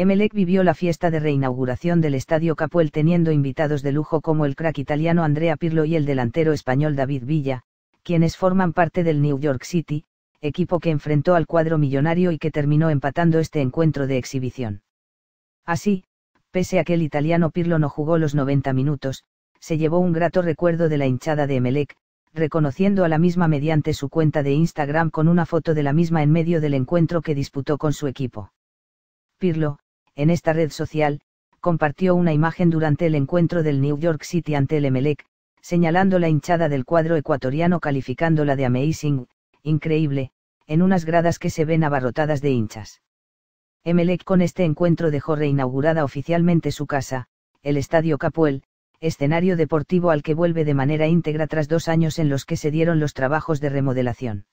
Emelec vivió la fiesta de reinauguración del Estadio Capuel teniendo invitados de lujo como el crack italiano Andrea Pirlo y el delantero español David Villa, quienes forman parte del New York City, equipo que enfrentó al cuadro millonario y que terminó empatando este encuentro de exhibición. Así, pese a que el italiano Pirlo no jugó los 90 minutos, se llevó un grato recuerdo de la hinchada de Emelec, reconociendo a la misma mediante su cuenta de Instagram con una foto de la misma en medio del encuentro que disputó con su equipo. Pirlo, en esta red social, compartió una imagen durante el encuentro del New York City ante el Emelec, señalando la hinchada del cuadro ecuatoriano calificándola de amazing, increíble, en unas gradas que se ven abarrotadas de hinchas. Emelec con este encuentro dejó reinaugurada oficialmente su casa, el Estadio Capuel, escenario deportivo al que vuelve de manera íntegra tras dos años en los que se dieron los trabajos de remodelación.